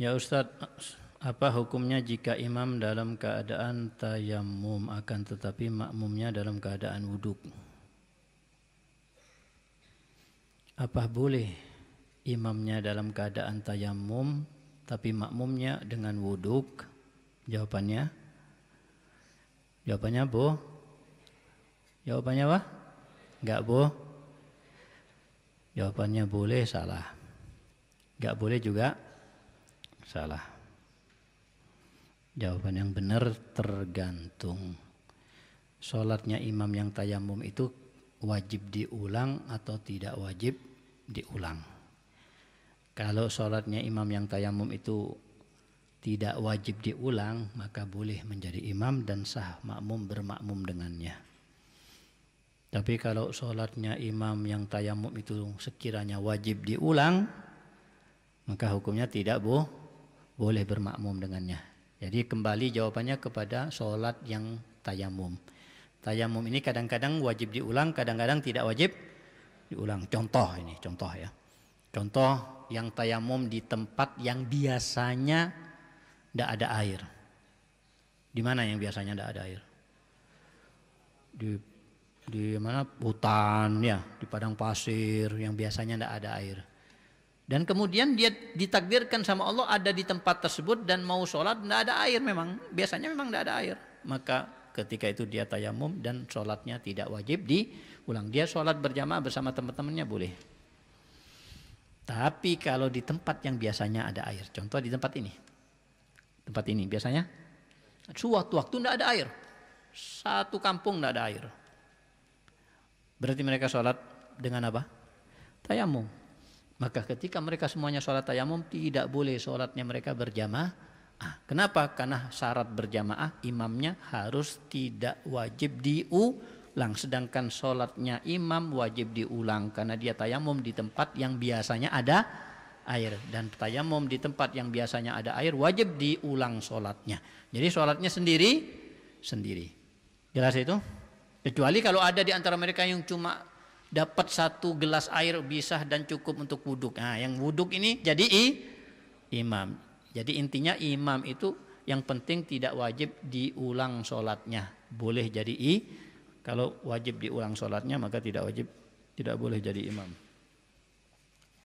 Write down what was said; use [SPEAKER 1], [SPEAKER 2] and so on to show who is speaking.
[SPEAKER 1] Ya Ustadz, apa hukumnya jika imam dalam keadaan tayamum akan tetapi makmumnya dalam keadaan wuduk? Apa boleh imamnya dalam keadaan tayamum tapi makmumnya dengan wuduk? Jawabannya? Jawabannya boh? Jawabannya apa? Enggak boh? Jawabannya boleh salah. Enggak boleh juga Salah. Jawaban yang benar tergantung. Sholatnya imam yang tayamum itu wajib diulang atau tidak wajib diulang. Kalau sholatnya imam yang tayamum itu tidak wajib diulang, maka boleh menjadi imam dan sah makmum bermakmum dengannya. Tapi kalau sholatnya imam yang tayamum itu sekiranya wajib diulang, maka hukumnya tidak boh boleh bermakmum dengannya. Jadi kembali jawabannya kepada sholat yang tayamum. Tayamum ini kadang-kadang wajib diulang, kadang-kadang tidak wajib diulang. Contoh ini, contoh ya. Contoh yang tayamum di tempat yang biasanya tidak ada air. Di mana yang biasanya tidak ada air? Di di mana hutan ya, di padang pasir yang biasanya tidak ada air. Dan kemudian dia ditakdirkan sama Allah ada di tempat tersebut dan mau sholat tidak ada air memang. Biasanya memang tidak ada air. Maka ketika itu dia tayamum dan sholatnya tidak wajib diulang. Dia sholat berjamaah bersama teman-temannya boleh. Tapi kalau di tempat yang biasanya ada air. Contoh di tempat ini. Tempat ini biasanya suatu waktu tidak ada air. Satu kampung tidak ada air. Berarti mereka sholat dengan apa? Tayamum maka ketika mereka semuanya sholat tayamum tidak boleh sholatnya mereka berjamaah. Ah, kenapa? Karena syarat berjamaah imamnya harus tidak wajib diulang. Sedangkan sholatnya imam wajib diulang. Karena dia tayamum di tempat yang biasanya ada air. Dan tayamum di tempat yang biasanya ada air wajib diulang sholatnya. Jadi sholatnya sendiri, sendiri. Jelas itu? Kecuali kalau ada di antara mereka yang cuma dapat satu gelas air bisa dan cukup untuk wuduk. Nah, yang wuduk ini jadi i, imam. Jadi intinya imam itu yang penting tidak wajib diulang sholatnya. Boleh jadi i, kalau wajib diulang sholatnya maka tidak wajib, tidak boleh jadi imam.